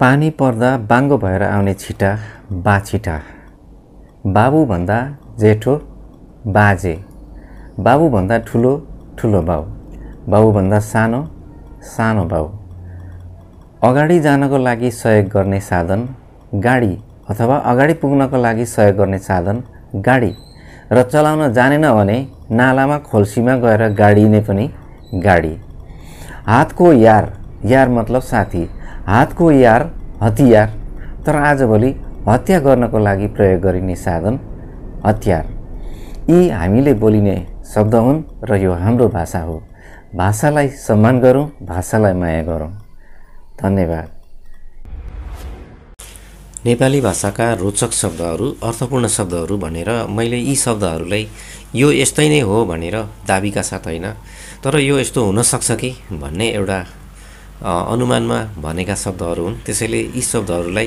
पानी पर्दा बाङ्गो भएर आउने छिटा बाछिटा बाबुभन्दा जेठो बाजे बाबुभन्दा ठुलो ठुलो बाउ बाबुभन्दा सानो सानो बाउ अगाडि जानको लागि सहयोग गर्ने साधन गाडी अथवा अगाडि पुग्नको लागि सहयोग गर्ने साधन गाडी र चलाउन जानेन भने नालामा खोल्सीमा गएर गाडिने पनि गाडी हातको यार यार मतलब साथी हातको यार हतियार तर आजभोलि हत्या गर्नको लागि प्रयोग गरिने साधन हतियार यी हामीले बोलिने शब्द हुन् र यो हाम्रो भाषा हो भाषालाई सम्मान गरौँ भाषालाई माया गरौँ धन्यवाद नेपाली भाषाका रोचक शब्दहरू अर्थपूर्ण शब्दहरू भनेर मैले यी शब्दहरूलाई यो यस्तै नै हो भनेर दाबीका साथ होइन तर यो यस्तो हुनसक्छ कि भन्ने एउटा अनुमानमा भनेका शब्दहरू हुन् त्यसैले यी शब्दहरूलाई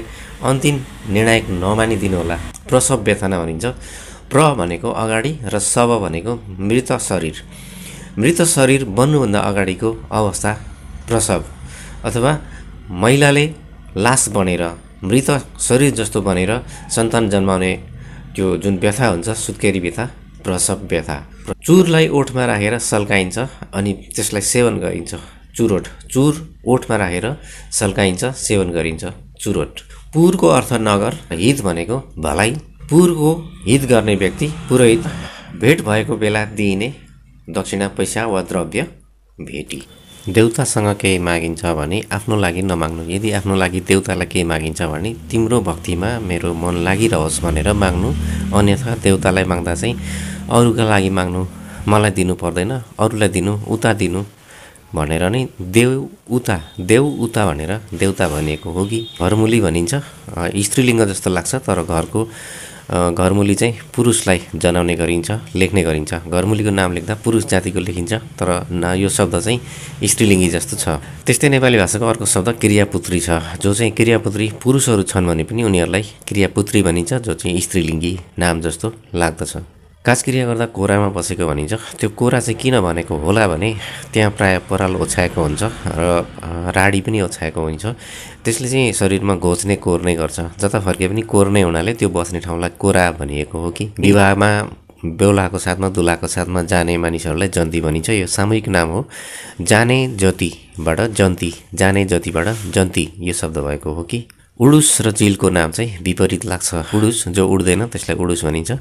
अन्तिम निर्णायक नमानिदिनुहोला प्रसव व्यथना भनिन्छ प्र भनेको अगाडि र शव भनेको मृत शरीर मृत शरीर बन्नुभन्दा अगाडिको अवस्था प्रसव अथवा महिलाले लास बनेर मृत शरीर जस्तो बनेर सन्तान जन्माउने त्यो जुन व्यथा हुन्छ सुत्केरी व्यथा प्रसव व्यथा चुरलाई ओठमा राखेर सल्काइन्छ अनि त्यसलाई सेवन गरिन्छ चुरोट चुर ओठमा राखेर सल्काइन्छ सेवन गरिन्छ चुरोट पुरको अर्थ नगर हित भनेको भलाइ पुरको हित गर्ने व्यक्ति पुरोहित भेट भएको बेला दिइने दक्षिणा पैसा वा द्रव्य भेटी देउतासँग केही मागिन्छ भने आफ्नो लागि नमाग्नु यदि आफ्नो लागि देउतालाई केही मागिन्छ भने तिम्रो भक्तिमा मेरो मन लागिरहोस् भनेर माग्नु अन्यथा देउतालाई माग्दा चाहिँ अरूका लागि माग्नु मलाई दिनु पर्दैन अरूलाई दिनु उता दिनु भनेर नै देव उता देव उता भनेर देउता भनिएको हो कि घरमुली भनिन्छ स्त्रीलिङ्ग जस्तो लाग्छ तर घरको घरमुली चाहिँ पुरुषलाई जनाउने गरिन्छ लेख्ने गरिन्छ घरमुलीको नाम लेख्दा पुरुष जातिको लेखिन्छ तर न यो शब्द चाहिँ स्त्रीलिङ्गी जस्तो छ त्यस्तै नेपाली भाषाको अर्को शब्द क्रियापुत्री छ जो चाहिँ क्रियापुत्री पुरुषहरू छन् भने पनि उनीहरूलाई क्रियापुत्री भनिन्छ जो चाहिँ स्त्रीलिङ्गी नाम जस्तो लाग्दछ काजक्रिया गर्दा कोरामा बसेको भनिन्छ त्यो कोरा चाहिँ किन भनेको होला भने त्यहाँ प्रायः पराल ओछ्याएको हुन्छ र राडी पनि ओछ्याएको हुन्छ त्यसले चाहिँ शरीरमा घोच्ने कोर्ने गर्छ जता फर्के पनि कोर्ने हुनाले त्यो बस्ने ठाउँलाई कोरा भनिएको हो कि विवाहमा बेहुलाको साथमा दुलाको साथमा जाने मानिसहरूलाई जन्ती भनिन्छ यो सामूहिक नाम हो जाने जतिबाट जन्ती जाने जतिबाट जन्ती यो शब्द भएको हो कि उडुस र चिलको नाम चाहिँ विपरीत लाग्छ उडुस जो उड्दैन त्यसलाई उडुस भनिन्छ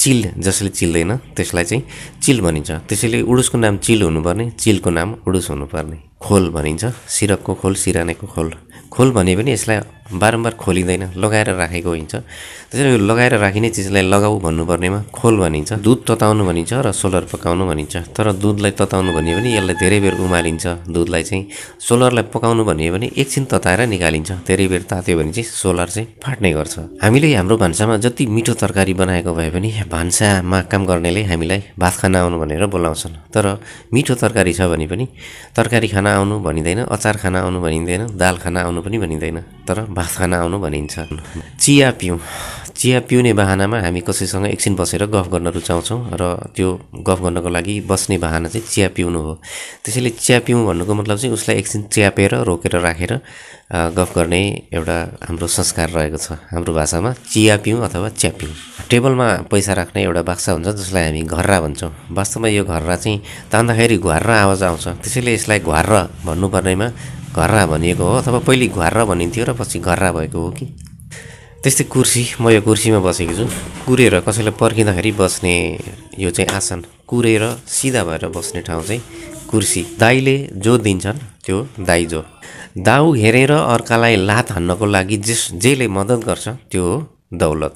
चिल जसले चिल्दैन त्यसलाई चाहिँ चिल भनिन्छ त्यसैले उडुसको नाम चिल हुनुपर्ने चिलको नाम उडुस हुनुपर्ने खोल भनिन्छ सिरकको खोल सिरानेको खोल खोल भने पनि यसलाई बारम्बार खोलिँदैन लगाएर राखेको हुन्छ त्यसरी लगाएर राखिने चिजलाई लगाऊ भन्नुपर्नेमा खोल भनिन्छ दुध तताउनु भनिन्छ र सोलर पकाउनु भनिन्छ तर दुधलाई तताउनु भन्यो भने यसलाई धेरै बेर उमालिन्छ दुधलाई चाहिँ सोलरलाई पकाउनु भन्यो भने एकछिन तताएर निकालिन्छ धेरै बेर तात्यो भने चाहिँ सोलर चाहिँ फाट्ने गर्छ हामीले हाम्रो भान्सामा जति मिठो तरकारी बनाएको भए पनि भान्सामा काम गर्नेले हामीलाई भात खान आउनु भनेर बोलाउँछन् तर मिठो तरकारी छ भने पनि तरकारी खाना खाना आउनु भनिँदैन अचार खाना आउनु भनिँदैन दाल खाना आउनु पनि भनिँदैन तर भात खाना आउनु भनिन्छ चिया पिउँ चिया पिउने बहानामा हामी कसैसँग एकछिन बसेर गफ गर्न रुचाउँछौँ र त्यो गफ गर्नको लागि बस्ने बाहना चाहिँ चिया पिउनु हो त्यसैले चिया पिउँ भन्नुको मतलब चाहिँ उसलाई एकछिन च्यापेर रोकेर राखेर गफ गर्ने एउटा हाम्रो संस्कार रहेको छ हाम्रो भाषामा चिया पिउँ अथवा चिया पिउँ टेबलमा पैसा राख्ने एउटा बाक्सा हुन्छ जसलाई हामी घर्रा भन्छौँ वास्तवमा यो घर्रा चाहिँ तान्दाखेरि घर्रा आवाज आउँछ त्यसैले यसलाई घर्र भन्नुपर्नेमा घर्रा भनिएको हो अथवा पहिले घुहार भनिन्थ्यो र पछि घर्रा भएको हो कि त्यस्तै कुर्सी म यो कुर्सीमा बसेको छु कुरेर कसैलाई पर्खिँदाखेरि बस्ने यो चाहिँ आसन कुरेर सिधा भएर बस्ने ठाउँ चाहिँ कुर्सी दाईले जो दिन्छन् त्यो दाइजो दाउ हेरेर अर्कालाई लात हान्नको लागि जस जेले मद्दत गर्छ त्यो हो दौलत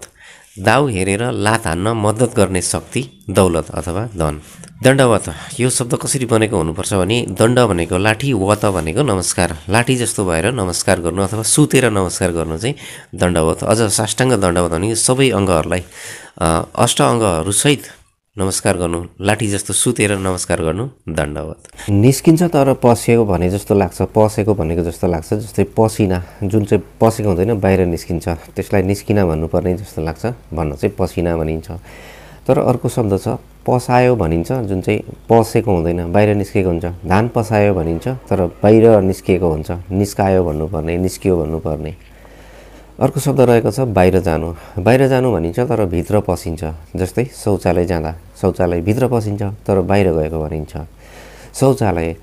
दाउ हेरेर लात हान्न मद्दत गर्ने शक्ति दौलत अथवा धन दण्डवत यो शब्द कसरी बनेको हुनुपर्छ भने दण्ड भनेको लाठी वत भनेको नमस्कार लाठी जस्तो भएर नमस्कार गर्नु अथवा सुतेर नमस्कार गर्नु चाहिँ दण्डवत अझ साष्टाङ्ग दण्डवत भनेको सबै अङ्गहरूलाई अष्ट अङ्गहरूसहित नमस्कार गर्नु लाठी जस्तो सुतेर नमस्कार गर्नु दण्डवत निस्किन्छ तर पसेको भने जस्तो लाग्छ पसेको भनेको जस्तो लाग्छ जस्तै पसिना जुन चाहिँ पसेको हुँदैन बाहिर निस्किन्छ त्यसलाई निस्किन भन्नुपर्ने जस्तो लाग्छ भन्न चाहिँ पसिना भनिन्छ तर अर्को शब्द छ पसायो भनिन्छ जुन चाहिँ पसेको हुँदैन बाहिर निस्केको हुन्छ धान पसायो भनिन्छ तर बाहिर निस्किएको हुन्छ निस्कायो भन्नुपर्ने निस्कियो भन्नुपर्ने अर्को शब्द रहेको छ बाहिर जानु बाहिर जानु भनिन्छ तर भित्र पसिन्छ जस्तै शौचालय जाँदा शौचालय भित्र पसिन्छ तर बाहिर गएको भनिन्छ शौचालय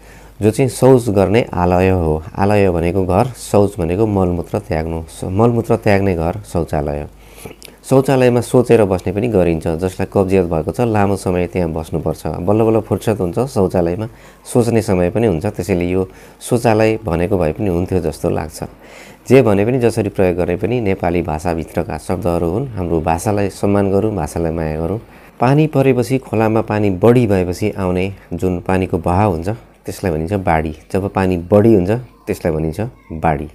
जो चाहिँ शौच गर्ने आलय हो आलय भनेको घर शौच भनेको मलमूत्र त्याग्नु मलमूत्र त्याग्ने घर शौचालय शौचालयमा सोचेर बस्ने पनि गरिन्छ जसलाई कब्जियत भएको छ लामो समय त्यहाँ बस्नुपर्छ बल्ल बल्ल फुर्सद हुन्छ शौचालयमा सोच्ने समय पनि हुन्छ त्यसैले यो शौचालय भनेको भए पनि हुन्थ्यो जस्तो लाग्छ जे भने पनि जसरी प्रयोग गरे पनि नेपाली भाषाभित्रका शब्दहरू हुन् हाम्रो भाषालाई सम्मान गरौँ भाषालाई माया गरौँ पानी परेपछि खोलामा पानी बढी भएपछि आउने जुन पानीको बहाव हुन्छ त्यसलाई भनिन्छ बाढी जब पानी बढी हुन्छ त्यसलाई भनिन्छ बाढी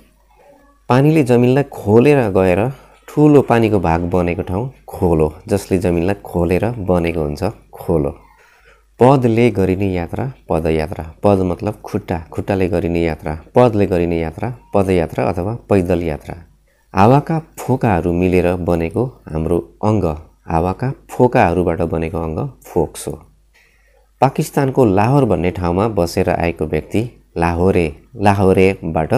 पानीले जमिनलाई खोलेर गएर ठुलो पानीको भाग बनेको ठाउँ खोलो जसले जमिनलाई खोलेर बनेको हुन्छ खोलो पदले गरिने यात्रा पदयात्रा पद मतलब खुट्टा खुट्टाले गरिने यात्रा पदले गरिने यात्रा पदयात्रा अथवा पैदल यात्रा हावाका फोकाहरू मिलेर बनेको हाम्रो अङ्ग हावाका फोकाहरूबाट बनेको अङ्ग फोक्स हो पाकिस्तानको लाहोर भन्ने ठाउँमा बसेर आएको व्यक्ति लाहोरे लाहोरेबाट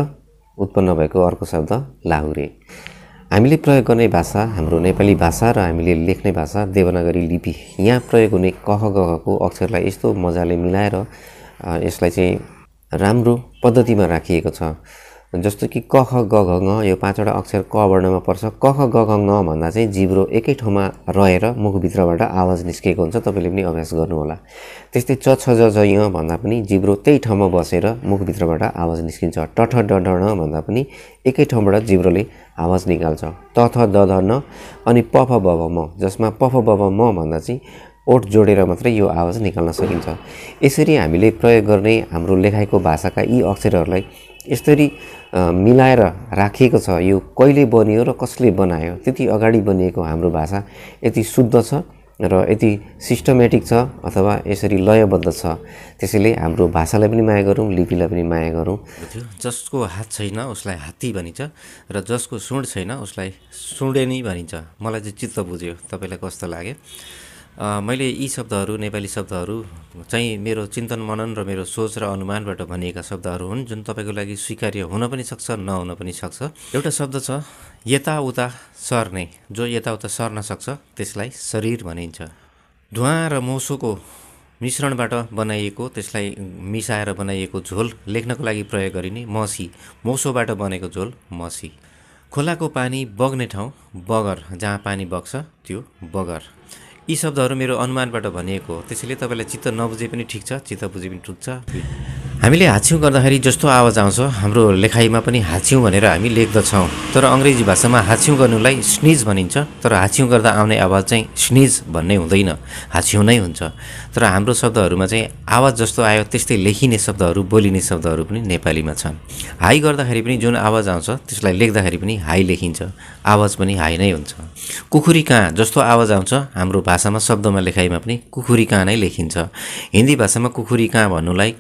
उत्पन्न भएको अर्को शब्द लाहुरे हामीले प्रयोग गर्ने भाषा हाम्रो नेपाली भाषा र हामीले लेख्ने भाषा देवनागरी लिपि यहाँ प्रयोग हुने कह गहको अक्षरलाई यस्तो मजाले मिलाएर यसलाई चाहिँ राम्रो पद्धतिमा राखिएको छ जस्तो कि कह ग घ यो पाँचवटा अक्षर क वर्णमा पर्छ कह ग भन्दा चाहिँ जिब्रो एकै ठाउँमा रहेर मुखभित्रबाट आवाज निस्केको हुन्छ तपाईँले पनि अभ्यास गर्नुहोला त्यस्तै च छ ज य भन्दा पनि जिब्रो त्यही ठाउँमा बसेर मुखभित्रबाट आवाज निस्किन्छ ट डढ भन्दा पनि एकै ठाउँबाट जिब्रोले आवाज निकाल्छ तथ ध न अनि पफ बभ म जसमा पफ बभ म भन्दा चाहिँ ओठ जोडेर मात्रै यो आवाज निकाल्न सकिन्छ यसरी हामीले प्रयोग गर्ने हाम्रो लेखाइको भाषाका यी अक्षरहरूलाई यसरी मिलाएर राखिएको छ यो कहिले बनियो र कसले बनायो त्यति अगाडि बनिएको हाम्रो भाषा यति शुद्ध छ र यति सिस्टमेटिक छ अथवा यसरी लयबद्ध छ त्यसैले हाम्रो भाषालाई पनि माया गरौँ लिपिलाई पनि माया गरौँ जसको हात छैन उसलाई हात्ती भनिन्छ र जसको सुँड छैन उसलाई नै भनिन्छ मलाई चाहिँ चित्त बुझ्यो तपाईँलाई कस्तो लाग्यो मैले यी शब्दहरू नेपाली शब्दहरू चाहिँ मेरो चिन्तन मनन र मेरो सोच र अनुमानबाट भनिएका शब्दहरू हुन् जुन तपाईँको लागि स्वीकार्य हुन पनि सक्छ नहुन पनि सक्छ एउटा शब्द छ यताउता सर्ने जो यताउता सर्न सक्छ त्यसलाई शरीर भनिन्छ धुवा र मौसोको मिश्रणबाट बनाइएको त्यसलाई मिसाएर बनाइएको झोल लेख्नको लागि प्रयोग गरिने मसी मौसोबाट बनेको झोल मसी खोलाको पानी बग्ने ठाउँ बगर जहाँ पानी बग्छ त्यो बगर यी शब्दहरू मेरो अनुमानबाट भनिएको हो त्यसैले तपाईँलाई चित्त नबुझे पनि ठिक छ चित्त बुझे पनि ठुक्छ हामीले हाँच्यौँ गर्दाखेरि जस्तो आवाज आउँछ हाम्रो लेखाइमा पनि हाँच्यौँ भनेर हामी लेख्दछौँ तर अङ्ग्रेजी भाषामा हाँच्यौँ गर्नुलाई स्निज भनिन्छ तर हाँच्यौँ गर्दा आउने आवाज चाहिँ स्निज भन्ने हुँदैन हाँच्यौँ नै हुन्छ तर हाम्रो शब्दहरूमा चाहिँ आवाज जस्तो आयो त्यस्तै लेखिने शब्दहरू बोलिने शब्दहरू पनि नेपालीमा छन् हाई गर्दाखेरि पनि जुन आवाज आउँछ त्यसलाई लेख्दाखेरि पनि हाई लेखिन्छ आवाज पनि हाई नै हुन्छ कुखुरी कहाँ जस्तो आवाज आउँछ हाम्रो भाषामा शब्दमा लेखाइमा पनि कुखुरी कहाँ नै लेखिन्छ हिन्दी भाषामा कुखुरी कहाँ भन्नुलाई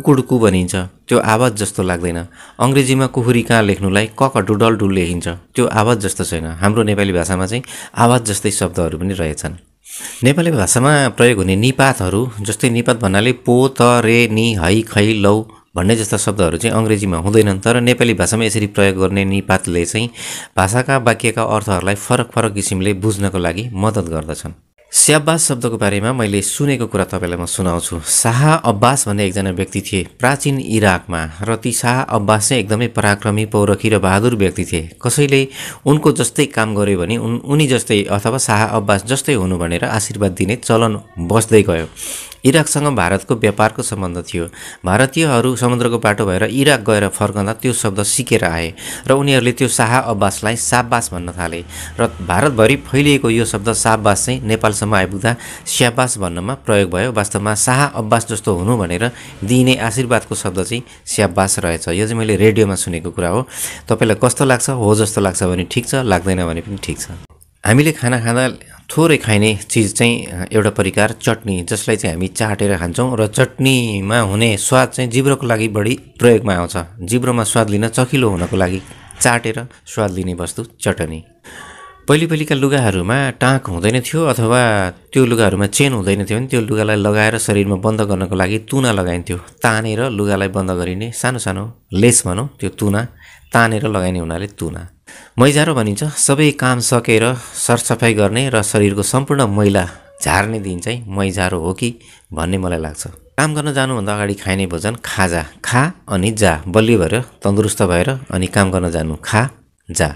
कु भनिन्छ त्यो आवाज जस्तो लाग्दैन अङ्ग्रेजीमा कुखुरी कहाँ लेख्नुलाई कक डुडल डुल लेखिन्छ त्यो आवाज जस्तो छैन हाम्रो नेपाली भाषामा चाहिँ आवाज जस्तै शब्दहरू पनि रहेछन् नेपाली भाषामा प्रयोग हुने निपातहरू जस्तै निपात भन्नाले पो त रे नि है खै लौ भन्ने जस्ता शब्दहरू चाहिँ अङ्ग्रेजीमा हुँदैनन् तर नेपाली भाषामा यसरी प्रयोग गर्ने निपातले चाहिँ भाषाका वाक्यका अर्थहरूलाई फरक फरक किसिमले बुझ्नको लागि मद्दत गर्दछन् स्याब्बास शब्दको बारेमा मैले सुनेको कुरा तपाईँलाई म सुनाउँछु शाह अब्बास भन्ने एकजना व्यक्ति थिए प्राचीन इराकमा र ती शाह अब्बास चाहिँ एकदमै पराक्रमी पौरखी र बहादुर व्यक्ति थिए कसैले उनको जस्तै काम गर्यो भने उन उनी जस्तै अथवा शाह अब्बास जस्तै हुनु भनेर आशीर्वाद दिने चलन बस्दै गयो इराकसँग भारतको व्यापारको सम्बन्ध थियो भारतीयहरू समुद्रको बाटो भएर इराक गएर फर्कँदा त्यो शब्द सिकेर आए र उनीहरूले त्यो शाह अब्बासलाई साब्बास भन्न थाले र भारतभरि फैलिएको यो शब्द साब्बास चाहिँ नेपालसम्म आइपुग्दा स्याबास भन्नमा प्रयोग भयो वास्तवमा शाह अब्बास जस्तो हुनु भनेर दिइने आशीर्वादको शब्द चाहिँ स्याब्बास रहेछ यो चाहिँ मैले रेडियोमा सुनेको कुरा हो तपाईँलाई कस्तो लाग्छ हो जस्तो लाग्छ भने ठिक छ लाग्दैन भने पनि ठिक छ हामीले खाना खाँदा थोरै खाइने चिज चाहिँ एउटा परिकार चटनी जसलाई चाहिँ हामी चाटेर खान्छौँ र चटनीमा हुने स्वाद चाहिँ जिब्रोको लागि बढी प्रयोगमा आउँछ जिब्रोमा स्वाद लिन चखिलो हुनको लागि चाटेर स्वाद लिने वस्तु चटनी पहिले पहिलेका लुगाहरूमा टाँक हुँदैन थियो अथवा त्यो लुगाहरूमा चेन हुँदैन थियो भने त्यो लुगालाई लगाएर शरीरमा बन्द गर्नको लागि तुना लगाइन्थ्यो तानेर लुगालाई बन्द गरिने सानो सानो लेस भनौँ त्यो तुना तानेर लगाइने हुनाले तुना मैजारो भनिन्छ सबै काम सकेर सरसफाइ गर्ने र शरीरको सम्पूर्ण मैला झार्ने दिन चाहिँ मैजारो हो कि भन्ने मलाई लाग्छ काम गर्न जानुभन्दा अगाडि खाइने भोजन खाजा खा अनि जा बलियो भएर तन्दुरुस्त भएर अनि काम गर्न जानु खा जा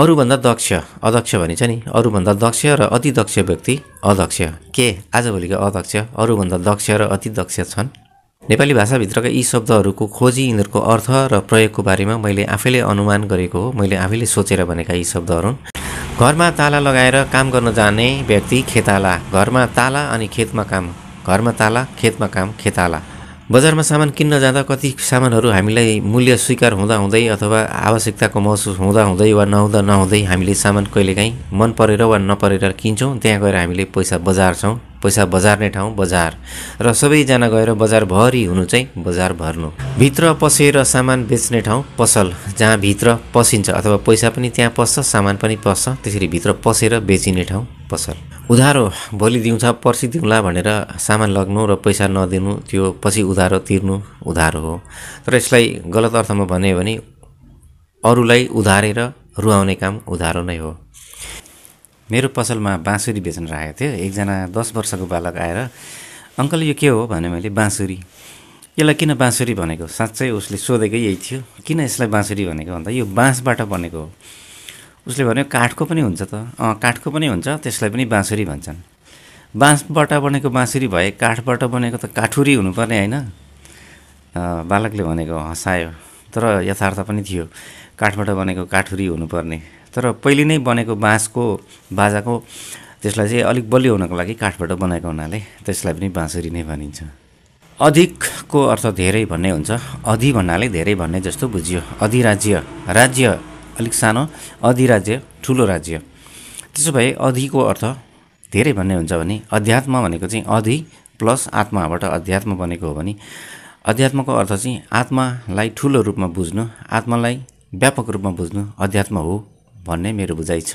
अरूभन्दा दक्ष अदक्ष भनिन्छ नि अरूभन्दा दक्ष र अति दक्ष व्यक्ति अदक्ष के आजभोलिको अध्यक्ष अरूभन्दा दक्ष र अति दक्ष छन् नेपाली भाषाभित्रका यी शब्दहरूको खोजी यिनीहरूको अर्थ र प्रयोगको बारेमा मैले आफैले अनुमान गरेको हो मैले आफैले सोचेर भनेका यी शब्दहरू घरमा ताला लगाएर काम गर्न जाने व्यक्ति खेताला घरमा ताला अनि खेतमा काम घरमा ताला खेतमा काम खेताला बजारमा सामान किन्न जाँदा कति सामानहरू हामीलाई मूल्य स्वीकार हुँदाहुँदै अथवा आवश्यकताको महसुस हुँदाहुँदै वा नहुँदा नहुँदै हामीले सामान कहिलेकाहीँ मन परेर वा नपरेर किन्छौँ त्यहाँ गएर हामीले पैसा बजार्छौँ पैसा बजार ठाउँ बजार र सबैजना गएर बजारभरि हुनु चाहिँ बजार भर्नु भित्र पसेर सामान बेच्ने ठाउँ पसल जहाँ भित्र पसिन्छ अथवा पैसा पनि त्यहाँ पस्छ सामान पनि पस्छ त्यसरी भित्र पसेर बेचिने ठाउँ पसल उधारो भोलि दिउँछ पर्सि दिउँला भनेर सामान लग्नु र पैसा नदिनु त्यो पछि उधारो तिर्नु उधारो हो तर यसलाई गलत अर्थमा भन्यो भने अरूलाई उधारेर रुवाउने काम उधारो नै हो मेरो पसलमा बाँसुरी बेच्न राखेको थियो एकजना दस वर्षको बालक आएर अङ्कल यो के हो भने मैले बाँसुरी यसलाई किन बाँसुरी भनेको साँच्चै उसले सोधेकै यही थियो किन यसलाई बाँसुरी भनेको भन्दा यो बाँसबाट बनेको हो उसले भन्यो काठको पनि हुन्छ त अँ काठको पनि हुन्छ त्यसलाई पनि बाँसुरी भन्छन् बाँसबाट बनेको बाँसुरी भए काठबाट बनेको त काठुरी हुनुपर्ने होइन बालकले भनेको हँसायो तर यथार्थ पनि थियो काठबाट बनेको काठुरी हुनुपर्ने तर पहिले नै बनेको बाँसको बाजाको त्यसलाई चाहिँ अलिक बलियो हुनको लागि काठबाट बनाएको हुनाले त्यसलाई पनि बाँसुरी नै भनिन्छ अधिकको अर्थ धेरै भन्ने हुन्छ अधि भन्नाले धेरै भन्ने जस्तो बुझियो अधिराज्य राज्य अलिक सानो अधिराज्य ठुलो राज्य त्यसो भए अधिको अर्थ धेरै भन्ने हुन्छ भने अध्यात्म भनेको चाहिँ अधि प्लस आत्माबाट अध्यात्म बनेको हो भने अध्यात्मको अर्थ चाहिँ आत्मालाई ठुलो रूपमा बुझ्नु आत्मालाई व्यापक रूपमा बुझ्नु अध्यात्म हो भन्ने मेरो बुझाइ छ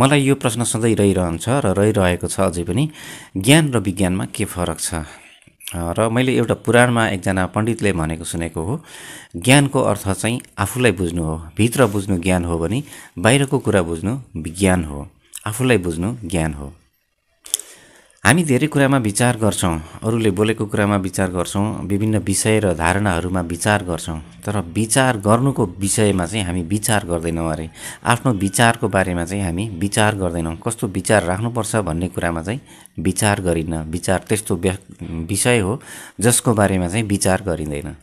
मलाई यो प्रश्न सधैँ रहिरहन्छ र रहिरहेको छ अझै पनि ज्ञान र विज्ञानमा के फरक छ र मैले एउटा पुराणमा एकजना पण्डितले भनेको सुनेको हो ज्ञानको अर्थ चाहिँ आफूलाई बुझ्नु हो भित्र बुझ्नु ज्ञान हो भने बाहिरको कुरा बुझ्नु विज्ञान हो आफूलाई बुझ्नु ज्ञान हो हामी धेरै कुरामा विचार गर्छौँ अरूले बोलेको कुरामा विचार गर्छौँ विभिन्न विषय र धारणाहरूमा विचार गर्छौँ तर विचार गर्नुको विषयमा चाहिँ हामी विचार गर्दैनौँ अरे आफ्नो विचारको बारेमा चाहिँ हामी विचार गर्दैनौँ कस्तो विचार राख्नुपर्छ भन्ने कुरामा चाहिँ विचार गरिन्न विचार त्यस्तो विषय हो जसको बारेमा चाहिँ विचार गरिँदैन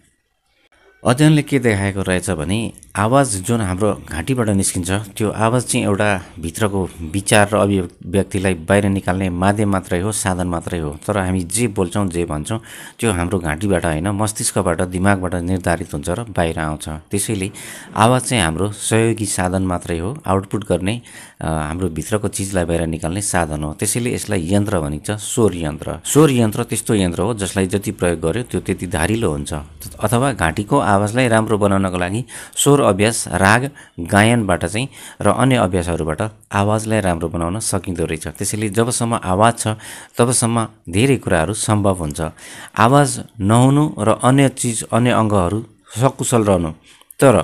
अध्ययनले के देखाएको रहेछ भने आवाज जुन हाम्रो घाँटीबाट निस्किन्छ त्यो आवाज चाहिँ एउटा भित्रको विचार र अभिव्यक्तिलाई बाहिर निकाल्ने माध्यम मात्रै हो साधन मात्रै हो तर हामी जे बोल्छौँ जे भन्छौँ त्यो हाम्रो घाँटीबाट होइन मस्तिष्कबाट दिमागबाट निर्धारित हुन्छ र बाहिर आउँछ त्यसैले आवाज चाहिँ हाम्रो सहयोगी साधन मात्रै हो आउटपुट गर्ने हाम्रो भित्रको चिजलाई बाहिर निकाल्ने साधन हो त्यसैले यसलाई यन्त्र भनिन्छ स्वर यन्त्र स्वर यन्त्र त्यस्तो यन्त्र हो जसलाई जति प्रयोग गर्यो त्यो त्यति धारिलो हुन्छ अथवा घाँटीको आवाजलाई राम्रो बनाउनको लागि स्वर अभ्यास राग गायनबाट चाहिँ र अन्य अभ्यासहरूबाट आवाजलाई राम्रो बनाउन सकिँदो रहेछ त्यसैले जबसम्म आवाज छ तबसम्म धेरै कुराहरू सम्भव हुन्छ आवाज नहुनु र अन्य चिज अन्य अङ्गहरू सकुशल रहनु तर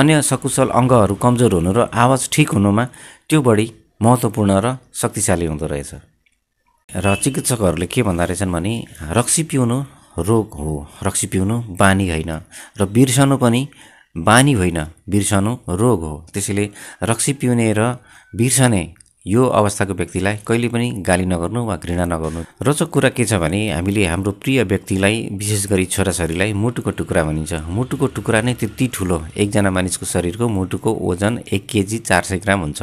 अन्य सकुशल अङ्गहरू कमजोर हुनु र आवाज ठिक हुनुमा त्यो बढी महत्त्वपूर्ण र शक्तिशाली हुँदो रहेछ र चिकित्सकहरूले के भन्दा रहेछन् भने रक्सी पिउनु रोग हो रक्सी पिउनु बानी होइन र बिर्सनु पनि बानी होइन बिर्सनु रोग हो त्यसैले रक्सी पिउने र बिर्सने यो अवस्थाको व्यक्तिलाई कहिले पनि गाली नगर्नु वा घृणा नगर्नु रोचक कुरा के छ भने हामीले हाम्रो प्रिय व्यक्तिलाई विशेष गरी छोराछोरीलाई मुटुको टुक्रा भनिन्छ मुटुको टुक्रा नै त्यति ठुलो एकजना मानिसको शरीरको मुटुको ओजन एक केजी चार सय ग्राम हुन्छ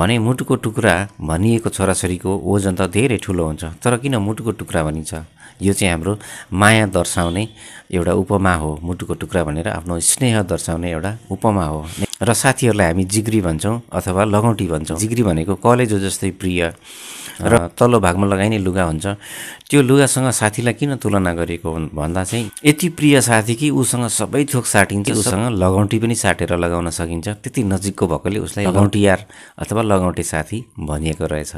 भने मुटुको टुक्रा भनिएको छोराछोरीको ओजन त धेरै ठुलो हुन्छ तर किन मुटुको टुक्रा भनिन्छ यो चाहिँ हाम्रो माया दर्शाउने एउटा उपमा हो मुटुको टुक्रा भनेर आफ्नो स्नेह दर्शाउने एउटा उपमा हो र साथीहरूलाई हामी जिग्री भन्छौँ अथवा लगौटी भन्छौँ जिग्री भनेको कलेजो जस्तै प्रिय र तल्लो भागमा लगाइने लुगा हुन्छ त्यो लुगासँग साथीलाई किन तुलना गरिएको भन्दा चाहिँ यति प्रिय साथी कि उसँग सबै थोक साटिन्छ उसँग लगौटी पनि साटेर लगाउन सकिन्छ त्यति नजिकको भएकोले उसलाई लगौटियार अथवा लगौटे साथी भनिएको रहेछ